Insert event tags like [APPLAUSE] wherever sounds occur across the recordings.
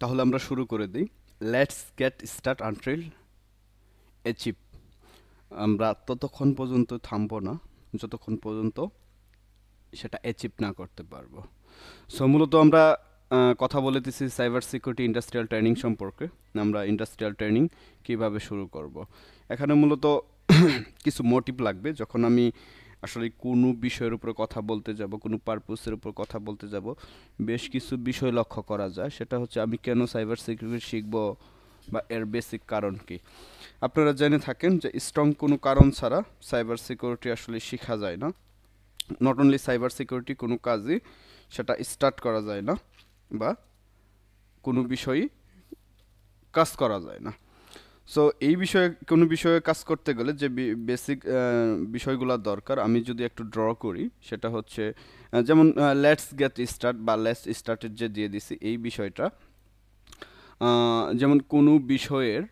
তাহলে আমরা শুরু করে দিই let's get start until achieve আমরা ততক্ষণ পর্যন্ত থামব না যতক্ষণ পর্যন্ত সেটা অ্যাচিভ না করতে পারবো সো মূলত আমরা কথা বলেতেছি সাইবার সিকিউরিটি ইন্ডাস্ট্রিয়াল ট্রেনিং সম্পর্কে আমরা ইন্ডাস্ট্রিয়াল ট্রেনিং কিভাবে শুরু করব এখানে মূলত [CLEARS THROAT] কিছু মোটিভ লাগবে যখন আমি আসলে কোনো বিষয়ের উপর কথা বলতে যাব কোনো পারপোসের উপর কথা বলতে যাব বেশ কিছু বিষয় লক্ষ্য করা যায় সেটা হচ্ছে আমি কেন সাইবার সিকিউরিটি শিখব বা এর বেসিক কারণ কি আপনারা জেনে থাকেন যে স্ট্রং কোনো কারণ ছাড়া সাইবার সিকিউরিটি আসলে শেখা যায় না নট অনলি সাইবার সিকিউরিটি কোনো কাজই সেটা স্টার্ট করা যায় না বা কোনো বিষয়ই কাজ করা যায় না সো এই বিষয়ে কোনো বিষয়ে কাজ করতে গেলে যে বেসিক বিষয়গুলো দরকার আমি যদি একটু ড্র করি সেটা হচ্ছে যেমন লেটস গেট স্টার্ট বা লেটস স্টার্টের যে দিয়ে দিছি এই বিষয়টা যেমন কোনো বিষয়ের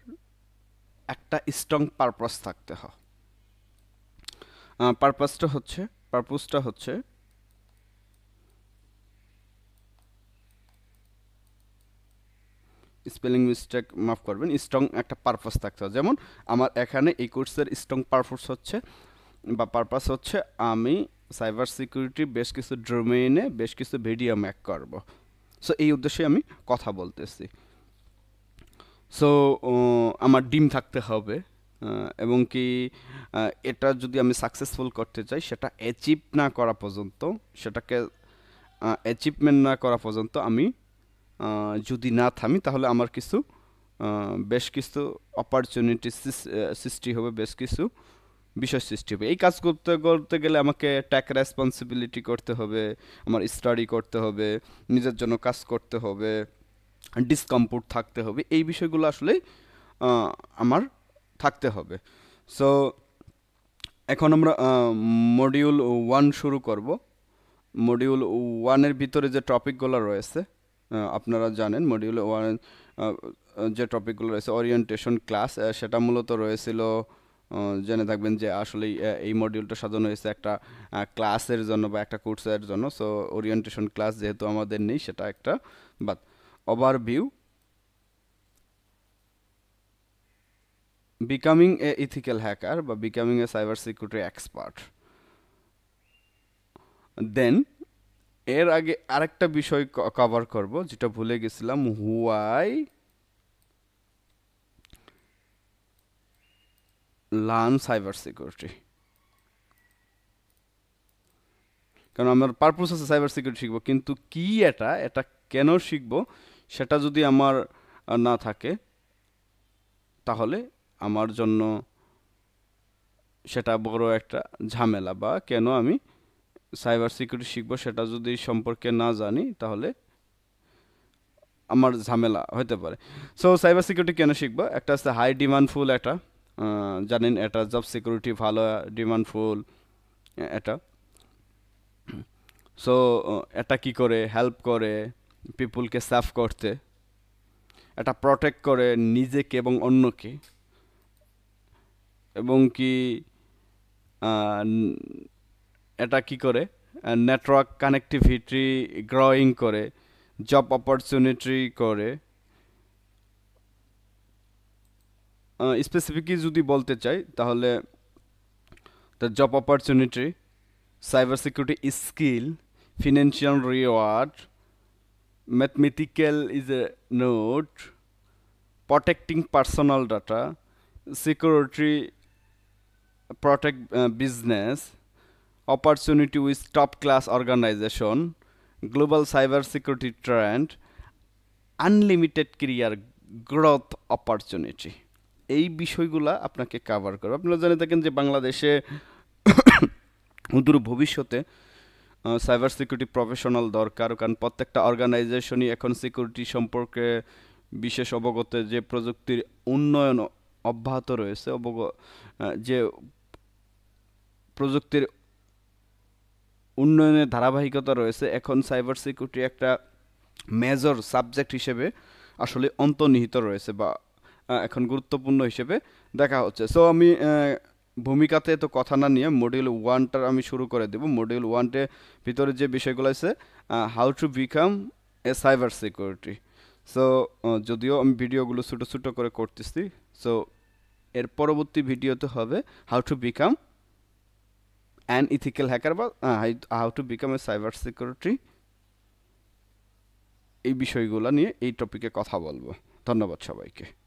একটা স্ট্রং পারপাস থাকতে হয় পারপাসটা হচ্ছে পারপাসটা হচ্ছে স্পেলিং মিস্টেক মাফ করবেন স্ট্রং একটা পারপাস থাকতে হবে যেমন আমার এখানে এই কোর্সের স্ট্রং পারপাস হচ্ছে বা পারপাস হচ্ছে আমি সাইবার সিকিউরিটি বেশ কিছু ডোমেইনে বেশ কিছু ভিডিও ম্যাক করব সো এই উদ্দেশ্যে আমি কথা বলতেছি সো আমার ডিম থাকতে হবে এবং কি এটা যদি আমি সাকসেসফুল করতে চাই সেটা অ্যাচিভ না করা পর্যন্ত সেটাকে অ্যাচিভমেন্ট না করা পর্যন্ত আমি যদি না থামি তাহলে আমার কিছু বেশ কিছু অপরচুনিটি সৃষ্টি হবে বেশ কিছু বিষয় সৃষ্টি হবে এই কাজ করতে করতে গেলে আমাকে ট্যাক রেসপন্সিবিলিটি করতে হবে আমার স্টাডি করতে হবে নিজের জন্য কাজ করতে হবে ডিসকমফোর্ট থাকতে হবে এই বিষয়গুলো আসলে আমার থাকতে হবে সো এখন আমরা মডিউল ওয়ান শুরু করব মডিউল ওয়ানের ভিতরে যে টপিকগুলো রয়েছে আপনারা জানেন মডিউল ওয়ান যে টপিকগুলো রয়েছে ওরিয়েন্টেশন ক্লাস সেটা মূলত রয়েছিল জেনে থাকবেন যে আসলে এই মডিউলটা সাজানো হয়েছে একটা ক্লাসের জন্য বা একটা কোর্সের জন্য সো ওরিয়েন্টেশন ক্লাস যেহেতু আমাদের নেই সেটা একটা বাদ overview becoming a ethical hacker বা becoming a cyber security expert then এর আগে আরেকটা বিষয় কভার করব যেটা ভুলে গেছিলাম হুয়াই লার্ন সাইবার সিকিউরিটি কারণ আমার পারপোজ আছে সাইবার সিকিউরিটি শিখবো কিন্তু কি এটা এটা কেন শিখবো সেটা যদি আমার না থাকে তাহলে আমার জন্য সেটা বড় একটা ঝামেলা বা কেন আমি সাইবার সিকিউরিটি শিখবো সেটা যদি সম্পর্কে না জানি তাহলে আমার ঝামেলা হতে পারে সো সাইবার সিকিউরিটি কেন শিখবো একটা আছে হাই ডিমান্ডফুল একটা জানেন এটা জব সিকিউরিটি ভালো ডিমান্ডফুল এটা সো এটা কি করে হেল্প করে পিপুলকে সাফ করতে এটা প্রটেক্ট করে নিজেকে এবং অন্যকে এবং কি এটা কি করে নেটওয়ার্ক কানেক্টিভিটি গ্রোয়িং করে জব অপরচুনিটি করে স্পেসিফিকই যদি বলতে চাই তাহলে the job opportunity cyber security skill financial reward mathematical is a note protecting personal data security protect business opportunity with top class organisation global cyber security trend unlimited career growth opportunity এই বিষয়গুলা আপনাকে cover করবে আপনারা জানে থাকেন যে বাংলাদেশে দূর ভবিষ্যতে সাইবার সিকিউরিটি প্রফেশনাল দরকার কারণ প্রত্যেকটা অর্গানাইজেশনই এখন সিকিউরিটি সম্পর্কে বিশেষ অবগত যে প্রযুক্তির উন্নয়ন অব্যাহত রয়েছে অবগ যে প্রযুক্তির উন্নয়নের ধারাবাহিকতা রয়েছে এখন সাইবার সিকিউরিটি একটা মেজর সাবজেক্ট হিসেবে আসলে অন্তর্নিহিত রয়েছে বা এখন গুরুত্বপূর্ণ হিসেবে দেখা হচ্ছে সো আমি ভূমিকাতে তো কথা না নিয়ে মডিউল ওয়ানটার আমি শুরু করে দেব মডিউল ওয়ানটে ভিতরে যে বিষয়গুলো আছে how to become a cyber security so যদিও আমি ভিডিওগুলো ছোটো ছোটো করে করতেছি সো এর পরবর্তী ভিডিওতে হবে how to become an ethical hacker বা how to become a cyber security এই বিষয়গুলো নিয়ে এই টপিকে কথা বলবো ধন্যবাদ সবাইকে